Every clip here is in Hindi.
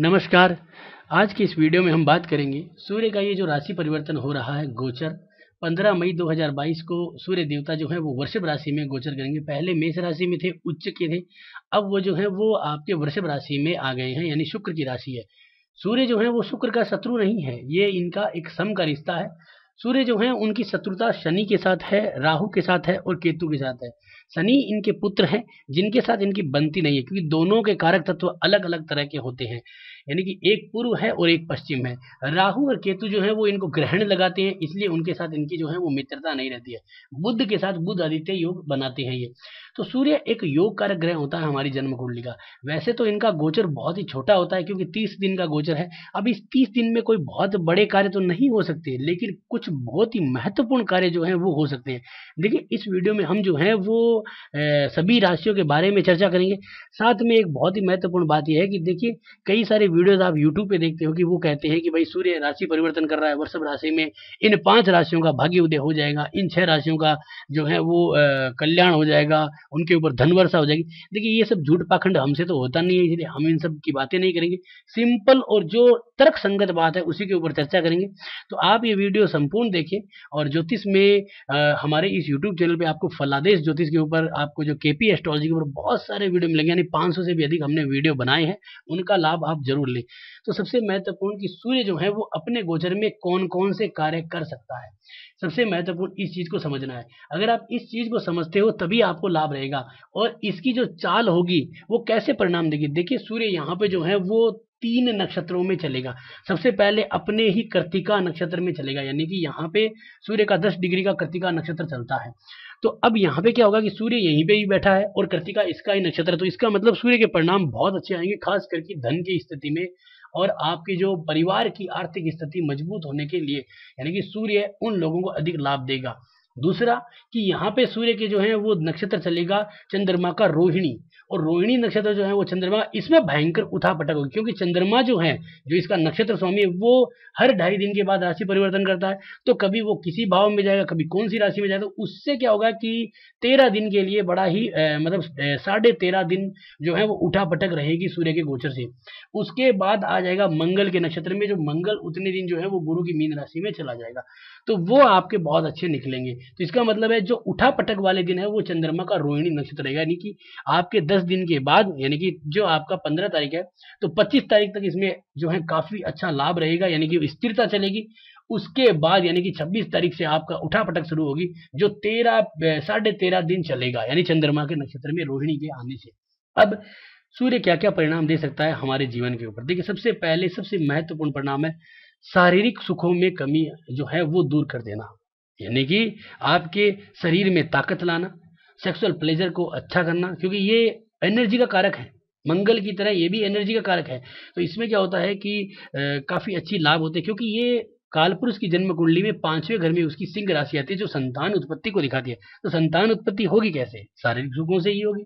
नमस्कार आज की इस वीडियो में हम बात करेंगे सूर्य का ये जो राशि परिवर्तन हो रहा है गोचर 15 मई 2022 को सूर्य देवता जो है वो वृषभ राशि में गोचर करेंगे पहले मेष राशि में थे उच्च के थे अब वो जो है वो आपके वृषभ राशि में आ गए हैं यानी शुक्र की राशि है सूर्य जो है वो शुक्र का शत्रु नहीं है ये इनका एक सम का रिश्ता है सूर्य जो है उनकी शत्रुता शनि के साथ है राहु के साथ है और केतु के साथ है शनि इनके पुत्र हैं जिनके साथ इनकी बनती नहीं है क्योंकि दोनों के कारक तत्व अलग अलग तरह के होते हैं यानी कि एक पूर्व है और एक पश्चिम है राहु और केतु जो है वो इनको ग्रहण लगाते हैं इसलिए उनके साथ इनकी जो है वो मित्रता नहीं रहती है बुद्ध के साथ बुद्ध आदित्य योग बनाते हैं ये तो सूर्य एक योग कारक ग्रह होता है हमारी जन्म कुंडली का वैसे तो इनका गोचर बहुत ही छोटा होता है क्योंकि तीस दिन का गोचर है अब इस तीस दिन में कोई बहुत बड़े कार्य तो नहीं हो सकते लेकिन कुछ बहुत ही महत्वपूर्ण कार्य जो है वो हो सकते हैं देखिए इस वीडियो में हम जो है वो सभी राशियों के बारे में चर्चा करेंगे साथ में एक बहुत ही महत्वपूर्ण बात यह है कि देखिए कई सारे वीडियोस आप यूट्यूब पे देखते हो कि वो कहते हैं कि भाई सूर्य राशि परिवर्तन कर रहा है वृषभ राशि में इन पाँच राशियों का भाग्य उदय हो जाएगा इन छः राशियों का जो है वो कल्याण हो जाएगा उनके ऊपर धन वर्षा हो जाएगी देखिए ये सब झूठ पाखंड हमसे तो होता नहीं है इसलिए हम इन सब की बातें नहीं करेंगे सिंपल और जो तर्क संगत बात है उसी के ऊपर चर्चा करेंगे तो आप ये वीडियो संपूर्ण देखें और ज्योतिष में आ, हमारे इस यूट्यूब चैनल पर आपको फलादेश ज्योतिष के ऊपर आपको जो के पी एस्ट्रोलॉजी के ऊपर बहुत सारे वीडियो मिलेंगे यानी 500 से भी अधिक हमने वीडियो बनाए हैं उनका लाभ आप जरूर लें तो सबसे महत्वपूर्ण कि सूर्य जो है वो अपने गोचर में कौन कौन से कार्य कर सकता है सबसे महत्वपूर्ण इस चीज़ को समझना है अगर आप इस चीज़ को समझते हो तभी आपको लाभ रहेगा और इसकी जो चाल होगी वो कैसे परिणाम देगी देखिए सूर्य यहाँ पे जो है वो तीन नक्षत्रों में चलेगा सबसे पहले अपने ही कृतिका नक्षत्र में चलेगा यानी कि यहाँ पे सूर्य का दस डिग्री का कृतिका नक्षत्र चलता है तो अब यहाँ पे क्या होगा कि सूर्य यहीं पे ही बैठा है और कृतिका इसका ही नक्षत्र है तो इसका मतलब सूर्य के परिणाम बहुत अच्छे आएंगे खास करके धन की स्थिति में और आपके जो परिवार की आर्थिक स्थिति मजबूत होने के लिए यानी कि सूर्य उन लोगों को अधिक लाभ देगा दूसरा कि यहाँ पे सूर्य के जो है वो नक्षत्र चलेगा चंद्रमा का रोहिणी और रोहिणी नक्षत्र जो है वो चंद्रमा इसमें भयंकर उठा पटक होगी क्योंकि चंद्रमा जो है जो इसका नक्षत्र स्वामी है वो हर ढाई दिन के बाद राशि परिवर्तन करता है तो कभी वो किसी भाव में जाएगा कभी कौन सी राशि में जाएगा तो उससे क्या होगा कि तेरह दिन के लिए बड़ा ही ए, मतलब साढ़े तेरह दिन जो है वो उठा पटक रहेगी सूर्य के गोचर से उसके बाद आ जाएगा मंगल के नक्षत्र में जो मंगल उतने दिन जो है वो गुरु की मीन राशि में चला जाएगा तो वो आपके बहुत अच्छे निकलेंगे तो इसका मतलब है जो उठा पटक वाले दिन है वो चंद्रमा का रोहिणी नक्षत्र रहेगा यानी कि आपके दस दिन के बाद यानी कि जो आपका पंद्रह तारीख है तो पच्चीस तारीख तक इसमें जो है काफी अच्छा लाभ रहेगा यानी कि स्थिरता चलेगी उसके बाद यानी कि 26 तारीख से आपका उठा पटक शुरू होगी जो तेरह साढ़े तेरह दिन चलेगा यानी चंद्रमा के नक्षत्र में रोहिणी के आने से अब सूर्य क्या क्या परिणाम दे सकता है हमारे जीवन के ऊपर देखिए सबसे पहले सबसे महत्वपूर्ण परिणाम है शारीरिक सुखों में कमी जो है वो दूर कर देना यानी कि आपके शरीर में ताकत लाना सेक्सुअल प्लेजर को अच्छा करना क्योंकि ये एनर्जी का कारक है मंगल की तरह ये भी एनर्जी का कारक है तो इसमें क्या होता है कि काफ़ी अच्छी लाभ होते हैं क्योंकि ये कालपुरुष की जन्म कुंडली में पांचवें घर में उसकी सिंह राशि आती है जो संतान उत्पत्ति को दिखाती है तो संतान उत्पत्ति होगी कैसे शारीरिक सुखों से ही होगी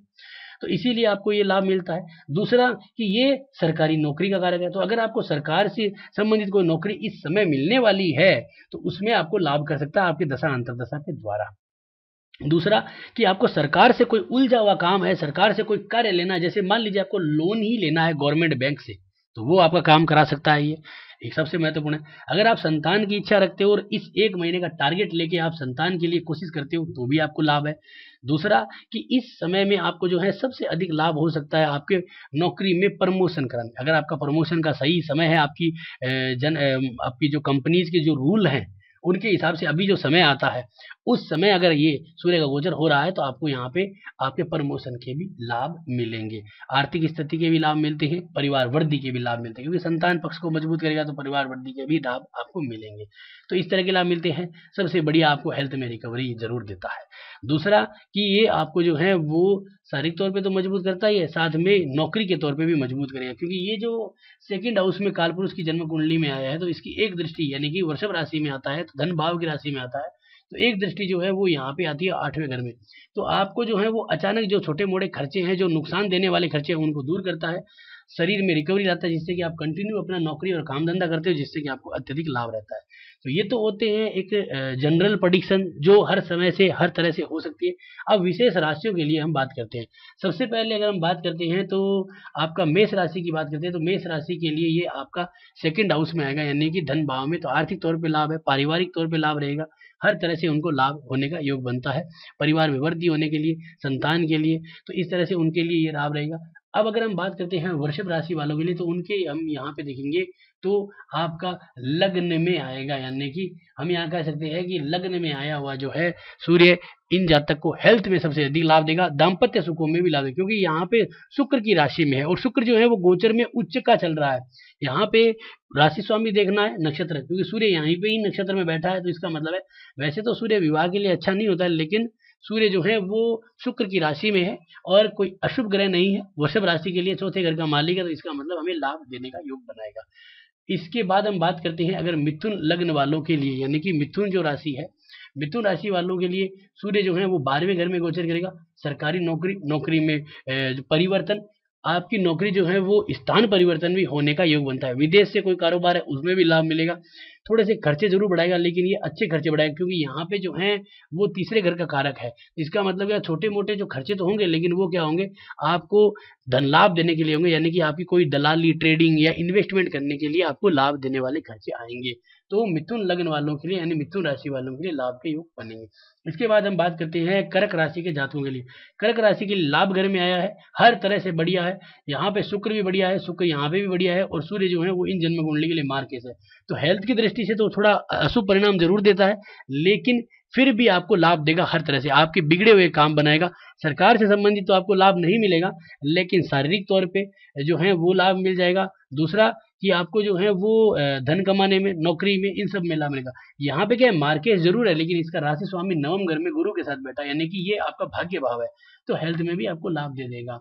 तो इसीलिए आपको ये लाभ मिलता है दूसरा कि ये सरकारी नौकरी का कारक है तो अगर आपको सरकार से संबंधित कोई नौकरी इस समय मिलने वाली है तो उसमें आपको लाभ कर सकता है आपकी दशा अंतरदशा के द्वारा दूसरा कि आपको सरकार से कोई उलझा हुआ काम है सरकार से कोई कार्य लेना है जैसे मान लीजिए आपको लोन ही लेना है गवर्नमेंट बैंक से तो वो आपका काम करा सकता है ये एक सबसे महत्वपूर्ण है अगर आप संतान की इच्छा रखते हो और इस एक महीने का टारगेट लेके आप संतान के लिए कोशिश करते हो तो भी आपको लाभ है दूसरा कि इस समय में आपको जो है सबसे अधिक लाभ हो सकता है आपके नौकरी में प्रमोशन कराने अगर आपका प्रमोशन का सही समय है आपकी जन आपकी जो कंपनीज के जो रूल हैं उनके हिसाब से अभी जो समय आता है उस समय अगर ये सूर्य का गोचर हो रहा है तो आपको यहाँ पे आपके प्रमोशन के भी लाभ मिलेंगे आर्थिक स्थिति के भी लाभ मिलते हैं परिवार वृद्धि के भी लाभ मिलते हैं क्योंकि संतान पक्ष को मजबूत करेगा तो परिवार वृद्धि के भी लाभ आपको मिलेंगे तो इस तरह के लाभ मिलते हैं सबसे बढ़िया आपको हेल्थ में रिकवरी जरूर देता है दूसरा कि ये आपको जो है वो शारीरिक तौर पर तो मजबूत करता ही है साथ में नौकरी के तौर पर भी मजबूत करेगा क्योंकि ये जो सेकेंड हाउस में कालपुरुष की जन्म कुंडली में आया है तो इसकी एक दृष्टि यानी कि वृषभ राशि में आता है तो धन भाव की राशि में आता है तो एक दृष्टि जो है वो यहाँ पे आती है आठवें घर में तो आपको जो है वो अचानक जो छोटे मोटे खर्चे हैं जो नुकसान देने वाले खर्चे हैं उनको दूर करता है शरीर में रिकवरी रहता है जिससे कि आप कंटिन्यू अपना नौकरी और काम धंधा करते हो जिससे कि आपको अत्यधिक लाभ रहता है तो ये तो होते हैं एक जनरल प्रडिक्शन जो हर समय से हर तरह से हो सकती है अब विशेष राशियों के लिए हम बात करते हैं सबसे पहले अगर हम बात करते हैं तो आपका मेष राशि की बात करते हैं तो मेष राशि के लिए ये आपका सेकेंड हाउस में आएगा यानी कि धन भाव में तो आर्थिक तौर पर लाभ है पारिवारिक तौर पर लाभ रहेगा हर तरह से उनको लाभ होने का योग बनता है परिवार में वृद्धि होने के लिए संतान के लिए तो इस तरह से उनके लिए ये लाभ रहेगा अब अगर हम बात करते हैं वृषभ राशि वालों के लिए तो उनके हम यहाँ पे देखेंगे तो आपका लग्न में आएगा यानी कि हम यहाँ कह सकते हैं कि लग्न में आया हुआ जो है सूर्य इन जातक को हेल्थ में सबसे अधिक लाभ देगा दाम्पत्य सुखों में भी लाभ देगा क्योंकि यहाँ पे शुक्र की राशि में है और शुक्र जो है वो गोचर में उच्च का चल रहा है यहाँ पे राशि स्वामी देखना है नक्षत्र क्योंकि सूर्य यहाँ पे ही नक्षत्र में बैठा है तो इसका मतलब है वैसे तो सूर्य विवाह के लिए अच्छा नहीं होता है लेकिन सूर्य जो है वो शुक्र की राशि में है और कोई अशुभ ग्रह नहीं है वृषभ राशि के लिए चौथे घर का मालिक है तो इसका मतलब हमें लाभ देने का योग बनाएगा इसके बाद हम बात करते हैं अगर मिथुन लग्न वालों के लिए यानी कि मिथुन जो राशि है मिथुन राशि वालों के लिए सूर्य जो है वो बारहवें घर में गोचर करेगा सरकारी नौकरी नौकरी में परिवर्तन आपकी नौकरी जो है वो स्थान परिवर्तन भी होने का योग बनता है विदेश से कोई कारोबार है उसमें भी लाभ मिलेगा थोड़े से खर्चे जरूर बढ़ाएगा लेकिन ये अच्छे खर्चे बढ़ाएगा क्योंकि यहाँ पे जो है वो तीसरे घर का कारक है इसका मतलब क्या छोटे मोटे जो खर्चे तो होंगे लेकिन वो क्या होंगे आपको धन लाभ देने के लिए होंगे यानी कि आपकी कोई दलाली ट्रेडिंग या इन्वेस्टमेंट करने के लिए आपको लाभ देने वाले खर्चे आएंगे तो मिथुन लग्न वालों के लिए यानी मिथुन राशि वालों के लिए लाभ के योग बनेंगे इसके बाद हम बात करते हैं कर्क राशि के जातकों के लिए कर्क राशि के लाभ घर में आया है हर तरह से बढ़िया है यहाँ पे शुक्र भी बढ़िया है शुक्र यहाँ पे भी बढ़िया है और सूर्य जो है वो इन जन्म कुंडली के लिए मार्केस है तो हेल्थ की दृष्टि से तो थोड़ा अशुभ परिणाम जरूर देता है लेकिन फिर भी आपको लाभ देगा हर तरह से आपके बिगड़े हुए काम बनाएगा सरकार से संबंधित तो आपको लाभ नहीं मिलेगा लेकिन शारीरिक तौर पे जो है वो लाभ मिल जाएगा दूसरा कि आपको जो है वो धन कमाने में नौकरी में इन सब में लाभ मिलेगा यहाँ पे क्या है मार्केट जरूर है लेकिन इसका राशि स्वामी नवम घर में गुरु के साथ बैठा यानी कि ये आपका भाग्य भाव है तो हेल्थ में भी आपको लाभ दे देगा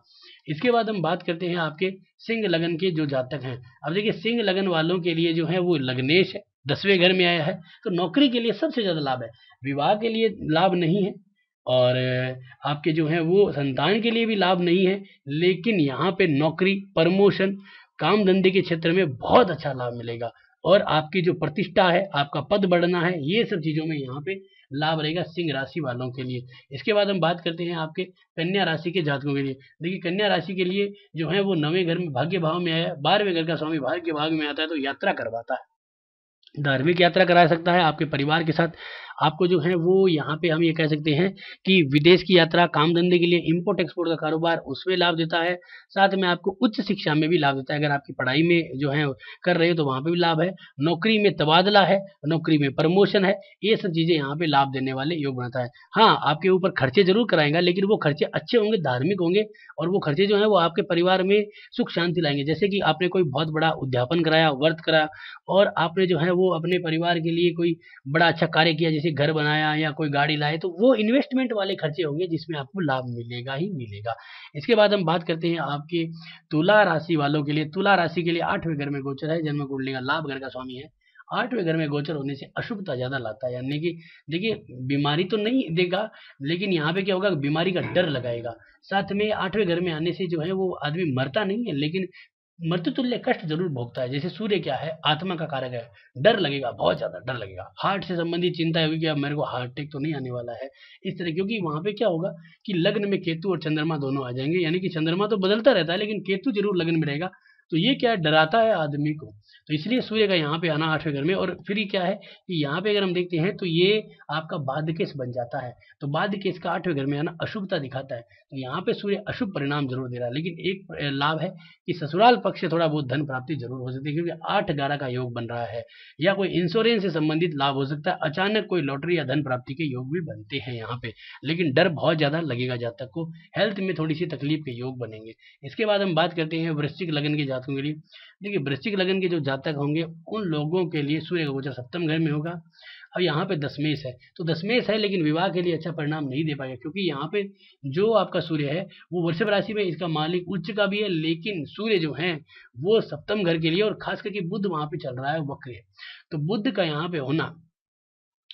इसके बाद हम बात करते हैं आपके सिंह लगन के जो जातक हैं अब देखिए सिंह लगन वालों के लिए जो है वो लग्नेश है दसवें घर में आया है तो नौकरी के लिए सबसे ज़्यादा लाभ है विवाह के लिए लाभ नहीं है और आपके जो है वो संतान के लिए भी लाभ नहीं है लेकिन यहाँ पे नौकरी प्रमोशन काम धंधे के क्षेत्र में बहुत अच्छा लाभ मिलेगा और आपकी जो प्रतिष्ठा है आपका पद बढ़ना है ये सब चीज़ों में यहाँ पे लाभ रहेगा सिंह राशि वालों के लिए इसके बाद हम बात करते हैं आपके कन्या राशि के जातकों के लिए देखिए कन्या राशि के लिए जो है वो नवे घर में भाग्य भाव में आया बारहवें घर का स्वामी भाग्य भाग में आता है तो यात्रा करवाता है धार्मिक यात्रा करा सकता है आपके परिवार के साथ आपको जो है वो यहाँ पे हम ये कह सकते हैं कि विदेश की यात्रा काम धंधे के लिए इम्पोर्ट एक्सपोर्ट का कारोबार उसमें लाभ देता है साथ में आपको उच्च शिक्षा में भी लाभ देता है अगर आपकी पढ़ाई में जो है कर रहे हो तो वहाँ पर भी लाभ है नौकरी में तबादला है नौकरी में प्रमोशन है ये सब चीज़ें यहाँ पे लाभ देने वाले योग बनाता है हाँ आपके ऊपर खर्चे जरूर कराएगा लेकिन वो खर्चे अच्छे होंगे धार्मिक होंगे और वो खर्चे जो है वो आपके परिवार में सुख शांति लाएंगे जैसे कि आपने कोई बहुत बड़ा उद्यापन कराया व्रत कराया और आपने जो है वो अपने परिवार के लिए कोई बड़ा अच्छा कार्य किया जैसे लिए घर बनाया या कोई गाड़ी लाए तो वो इन्वेस्टमेंट वाले खर्चे होंगे जिसमें आपको लाभ मिलेगा ही मिलेगा इसके बाद हम बात करते हैं आपके तुला राशि वालों के लिए तुला राशि के लिए आठवें घर में गोचर है जन्म कुंडली का लाभ घर का स्वामी है आठवें घर में गोचर होने से अशुभता ज़्यादा लाता है यानी कि देखिए बीमारी तो नहीं देगा लेकिन यहाँ पे क्या होगा बीमारी का डर लगाएगा साथ में आठवें घर में आने से जो है वो आदमी मरता नहीं है लेकिन मृत्युतुल्य कष्ट जरूर भोगता है जैसे सूर्य क्या है आत्मा का कारक है डर लगेगा बहुत ज्यादा डर लगेगा हार्ट से संबंधित चिंता होगी कि अब मेरे को हार्ट अटैक तो नहीं आने वाला है इस तरह क्योंकि वहां पे क्या होगा कि लग्न में केतु और चंद्रमा दोनों आ जाएंगे यानी कि चंद्रमा तो बदलता रहता है लेकिन केतु जरूर लग्न में रहेगा तो ये क्या डराता है आदमी को तो इसलिए सूर्य का यहाँ पे आना आठवें घर में और फिर क्या है कि यहाँ पे अगर हम देखते हैं तो ये आपका केस बन जाता है तो केस का आठवें घर में आना अशुभता दिखाता है तो यहाँ पे सूर्य अशुभ परिणाम जरूर दे रहा है लेकिन एक लाभ है कि ससुराल पक्ष से थोड़ा बहुत धन प्राप्ति जरूर हो सकती है क्योंकि आठ ग्यारह का योग बन रहा है या कोई इंश्योरेंस से संबंधित लाभ हो सकता है अचानक कोई लॉटरी या धन प्राप्ति के योग भी बनते हैं यहाँ पे लेकिन डर बहुत ज़्यादा लगेगा जातक को हेल्थ में थोड़ी सी तकलीफ के योग बनेंगे इसके बाद हम बात करते हैं वृश्चिक लगन के जातकों के लिए देखिए वृश्चिक लगन के जो जातक होंगे उन लोगों के लिए सूर्य का गोचर सप्तम घर में होगा अब यहाँ पे दशमेश है तो दशमेश है लेकिन विवाह के लिए अच्छा परिणाम नहीं दे पाएगा क्योंकि यहाँ पे जो आपका सूर्य है वो वृषभ राशि में इसका मालिक उच्च का भी है लेकिन सूर्य जो है वो सप्तम घर के लिए और खास करके बुद्ध वहाँ पे चल रहा है वक्र है तो बुद्ध का यहाँ पे होना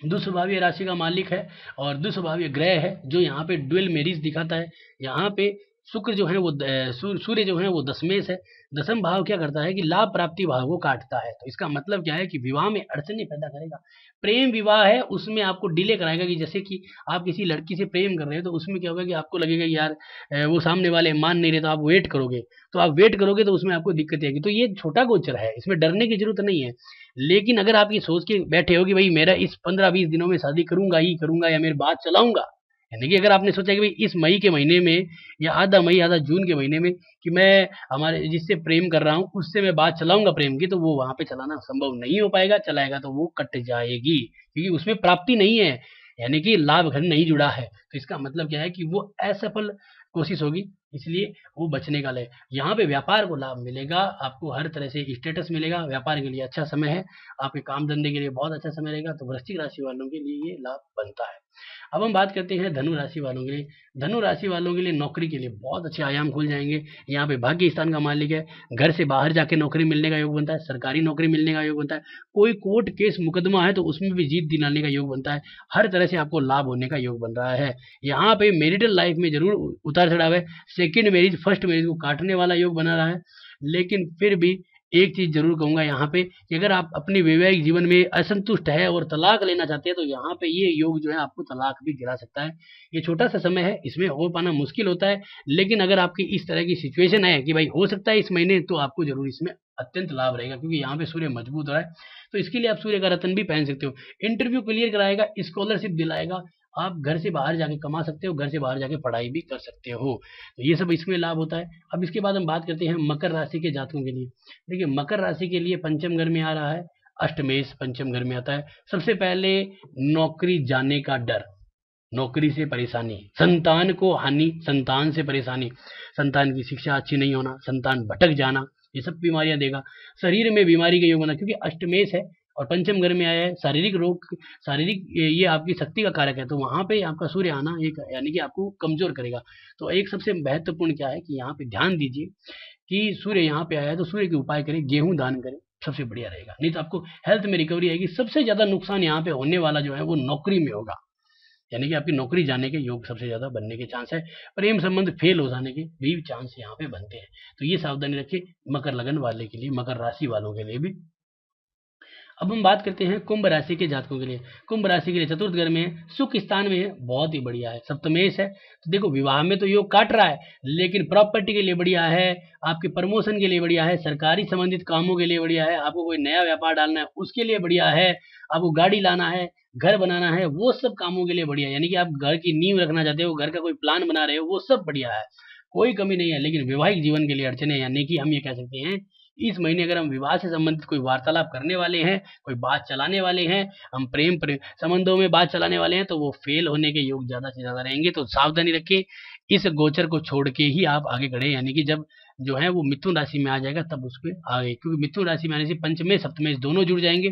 दुस्वभाव्य राशि का मालिक है और दुस्वभाव्य ग्रह है जो यहाँ पे ड्वेल मेरिज दिखाता है यहाँ पे शुक्र जो है वो सूर्य जो है वो दसमेश है दसम भाव क्या करता है कि लाभ प्राप्ति भाव को काटता है तो इसका मतलब क्या है कि विवाह में अड़चने पैदा करेगा प्रेम विवाह है उसमें आपको डिले कराएगा कि जैसे कि आप किसी लड़की से प्रेम कर रहे हो तो उसमें क्या होगा कि आपको लगेगा यार वो सामने वाले मान नहीं रहे तो आप वेट करोगे तो आप वेट करोगे तो उसमें आपको दिक्कत आएगी तो ये छोटा गोचर है इसमें डरने की जरूरत नहीं है लेकिन अगर आप ये सोच के बैठे हो कि भाई मेरा इस पंद्रह बीस दिनों में शादी करूंगा ही करूंगा या मेरे बात चलाऊंगा यानी कि अगर आपने सोचा कि भाई इस मई के महीने में या आधा मई आधा जून के महीने में कि मैं हमारे जिससे प्रेम कर रहा हूँ उससे मैं बात चलाऊंगा प्रेम की तो वो वहां पे चलाना संभव नहीं हो पाएगा चलाएगा तो वो कट जाएगी क्योंकि उसमें प्राप्ति नहीं है यानी कि लाभ घन नहीं जुड़ा है तो इसका मतलब क्या है कि वो असफल कोशिश होगी इसलिए वो बचने का लय यहाँ पे व्यापार को लाभ मिलेगा आपको हर तरह से स्टेटस मिलेगा व्यापार के लिए अच्छा समय है आपके काम धंधे के लिए बहुत अच्छा समय रहेगा तो वृश्चिक राशि वालों के लिए ये लाभ बनता है अब हम बात करते हैं धनु राशि वालों के लिए धनु राशि वालों के लिए नौकरी के लिए बहुत अच्छे आयाम खुल जाएंगे यहाँ पे भाग्य स्थान का मालिक है घर से बाहर जाके नौकरी मिलने का योग बनता है सरकारी नौकरी मिलने का योग बनता है कोई कोर्ट केस मुकदमा है तो उसमें भी जीत दिलाने का योग बनता है हर तरह से आपको लाभ होने का योग बन रहा है यहाँ पे मेरिटल लाइफ में जरूर उतार चढ़ाव है सेकेंड मैरिज फर्स्ट मैरिज को काटने वाला योग बना रहा है लेकिन फिर भी एक चीज़ जरूर कहूंगा यहाँ पे कि अगर आप अपने वैवाहिक जीवन में असंतुष्ट है और तलाक लेना चाहते हैं तो यहाँ पे ये योग जो है आपको तलाक भी गिरा सकता है ये छोटा सा समय है इसमें हो पाना मुश्किल होता है लेकिन अगर आपकी इस तरह की सिचुएशन है कि भाई हो सकता है इस महीने तो आपको जरूर इसमें अत्यंत लाभ रहेगा क्योंकि यहाँ पे सूर्य मजबूत हो रहा है तो इसके लिए आप सूर्य का रतन भी पहन सकते हो इंटरव्यू क्लियर कराएगा स्कॉलरशिप दिलाएगा आप घर से बाहर जाके कमा सकते हो घर से बाहर जाके पढ़ाई भी कर सकते हो तो ये सब इसमें लाभ होता है अब इसके बाद हम बात करते हैं मकर राशि के जातकों के लिए देखिए मकर राशि के लिए पंचम घर में आ रहा है अष्टमेश पंचम घर में आता है सबसे पहले नौकरी जाने का डर नौकरी से परेशानी संतान को हानि संतान से परेशानी संतान की शिक्षा अच्छी नहीं होना संतान भटक जाना ये सब बीमारियां देगा शरीर में बीमारी का योग होना क्योंकि अष्टमेश है और पंचम घर में आया है शारीरिक रोग शारीरिक ये आपकी शक्ति का कारक है तो वहाँ पे आपका सूर्य आना एक यानी कि आपको कमजोर करेगा तो एक सबसे महत्वपूर्ण क्या है कि यहाँ पे ध्यान दीजिए कि सूर्य यहाँ पे आया है तो सूर्य के उपाय करें गेहूं दान करें सबसे बढ़िया रहेगा नहीं तो आपको हेल्थ में रिकवरी आएगी सबसे ज़्यादा नुकसान यहाँ पे होने वाला जो है वो नौकरी में होगा यानी कि आपकी नौकरी जाने के योग सबसे ज़्यादा बनने के चांस है प्रेम संबंध फेल हो जाने के भी चांस यहाँ पे बनते हैं तो ये सावधानी रखिए मकर लगन वाले के लिए मकर राशि वालों के लिए भी अब हम बात करते हैं कुंभ राशि के जातकों के लिए कुंभ राशि के लिए चतुर्थ घर में सुख स्थान में बहुत ही बढ़िया है सप्तमेश है तो देखो विवाह में तो योग काट रहा है लेकिन प्रॉपर्टी के लिए बढ़िया है आपके प्रमोशन के लिए बढ़िया है सरकारी संबंधित कामों के लिए बढ़िया है आपको कोई नया व्यापार डालना है उसके लिए बढ़िया है आपको गाड़ी लाना है घर बनाना है वो सब कामों के लिए बढ़िया यानी कि आप घर की नींव रखना चाहते हो घर का कोई प्लान बना रहे हो वो सब बढ़िया है कोई कमी नहीं है लेकिन वैवाहिक जीवन के लिए अड़चने यानी कि हम ये कह सकते हैं इस महीने अगर हम विवाह से संबंधित कोई वार्तालाप करने वाले हैं कोई बात चलाने वाले हैं हम प्रेम प्रेम संबंधों में बात चलाने वाले हैं तो वो फेल होने के योग ज़्यादा से ज़्यादा रहेंगे तो सावधानी रखें इस गोचर को छोड़ के ही आप आगे बढ़े यानी कि जब जो है वो मिथुन राशि में आ जाएगा तब उसके आगे क्योंकि मिथुन राशि में आने से पंचमे सप्तमेश दोनों जुड़ जाएंगे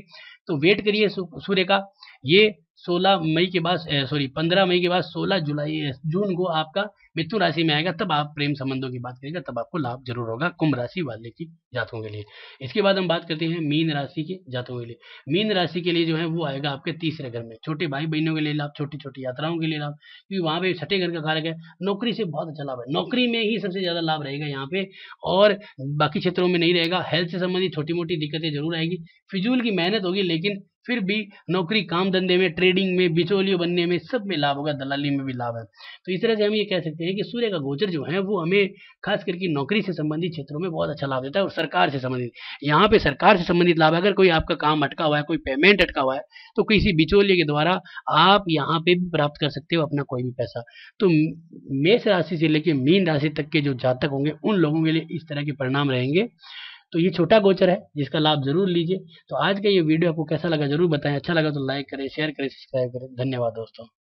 तो वेट करिए सूर्य का ये 16 मई के बाद सॉरी 15 मई के बाद 16 जुलाई जून को आपका मिथुन राशि में आएगा तब आप प्रेम संबंधों की बात करेंगे तब आपको लाभ जरूर होगा कुंभ राशि वाले की जातकों के लिए इसके बाद हम बात करते हैं मीन राशि के जातकों के लिए मीन राशि के लिए जो है वो आएगा आपके तीसरे घर में छोटे भाई बहनों के लिए लाभ छोटी छोटी यात्राओं के लिए लाभ क्योंकि वहाँ पे छठे घर का कारक है नौकरी से बहुत अच्छा लाभ है नौकरी में ही सबसे ज़्यादा लाभ रहेगा यहाँ पे और बाकी क्षेत्रों में नहीं रहेगा हेल्थ से संबंधित छोटी मोटी दिक्कतें जरूर आएगी फिजूल की मेहनत होगी लेकिन फिर भी नौकरी काम धंधे में ट्रेडिंग में बिचौलियों बनने में सब में लाभ होगा दलाली में भी लाभ है तो इस तरह से हम ये कह सकते हैं कि सूर्य का गोचर जो है वो हमें खास करके नौकरी से संबंधित क्षेत्रों में बहुत अच्छा लाभ देता है और सरकार से संबंधित यहाँ पे सरकार से संबंधित लाभ है अगर कोई आपका काम अटका हुआ है कोई पेमेंट अटका हुआ है तो किसी बिचौलिए के द्वारा आप यहाँ पे भी प्राप्त कर सकते हो अपना कोई भी पैसा तो मेष राशि से लेकर मीन राशि तक के जो जातक होंगे उन लोगों के लिए इस तरह के परिणाम रहेंगे तो ये छोटा गोचर है जिसका लाभ जरूर लीजिए तो आज का ये वीडियो आपको कैसा लगा जरूर बताएं अच्छा लगा तो लाइक करें शेयर करें सब्सक्राइब करें धन्यवाद दोस्तों